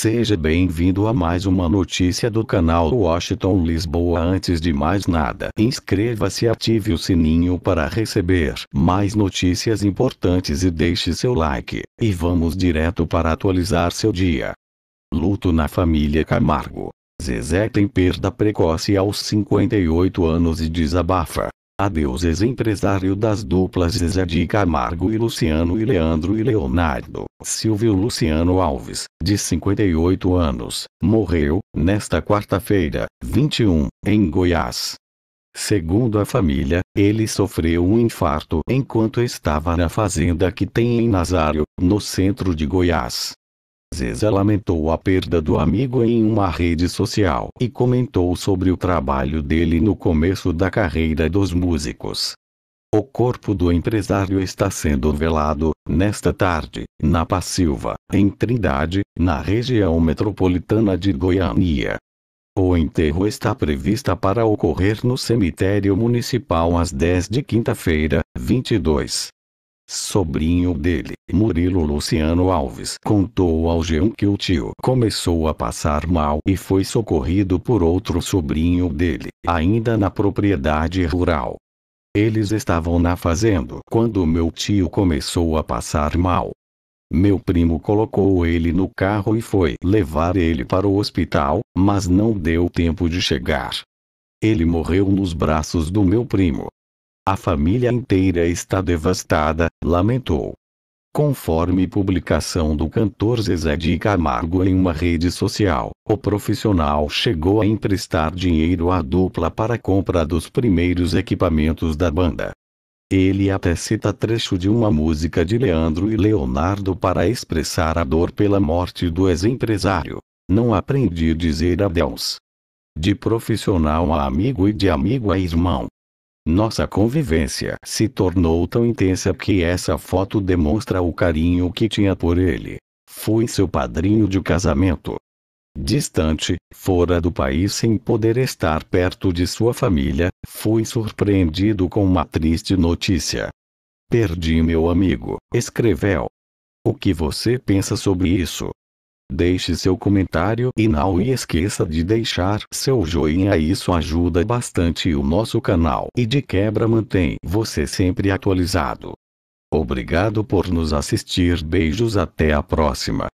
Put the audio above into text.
Seja bem-vindo a mais uma notícia do canal Washington Lisboa. Antes de mais nada, inscreva-se e ative o sininho para receber mais notícias importantes e deixe seu like. E vamos direto para atualizar seu dia. Luto na família Camargo. Zezé tem perda precoce aos 58 anos e desabafa ex empresário das duplas Zezé de Camargo e Luciano e Leandro e Leonardo. Silvio Luciano Alves, de 58 anos, morreu, nesta quarta-feira, 21, em Goiás. Segundo a família, ele sofreu um infarto enquanto estava na fazenda que tem em Nazário, no centro de Goiás. Zeza lamentou a perda do amigo em uma rede social e comentou sobre o trabalho dele no começo da carreira dos músicos. O corpo do empresário está sendo velado, nesta tarde, na Passilva, em Trindade, na região metropolitana de Goiânia. O enterro está prevista para ocorrer no cemitério municipal às 10 de quinta-feira, 22. Sobrinho dele, Murilo Luciano Alves, contou ao Jean que o tio começou a passar mal e foi socorrido por outro sobrinho dele, ainda na propriedade rural. Eles estavam na fazenda quando meu tio começou a passar mal. Meu primo colocou ele no carro e foi levar ele para o hospital, mas não deu tempo de chegar. Ele morreu nos braços do meu primo. A família inteira está devastada, lamentou. Conforme publicação do cantor Zezé de Camargo em uma rede social, o profissional chegou a emprestar dinheiro à dupla para a compra dos primeiros equipamentos da banda. Ele até cita trecho de uma música de Leandro e Leonardo para expressar a dor pela morte do ex-empresário. Não aprendi a dizer adeus. De profissional a amigo e de amigo a irmão. Nossa convivência se tornou tão intensa que essa foto demonstra o carinho que tinha por ele. Fui seu padrinho de casamento. Distante, fora do país sem poder estar perto de sua família, fui surpreendido com uma triste notícia. Perdi meu amigo, escreveu. O que você pensa sobre isso? Deixe seu comentário e não esqueça de deixar seu joinha isso ajuda bastante o nosso canal e de quebra mantém você sempre atualizado. Obrigado por nos assistir beijos até a próxima.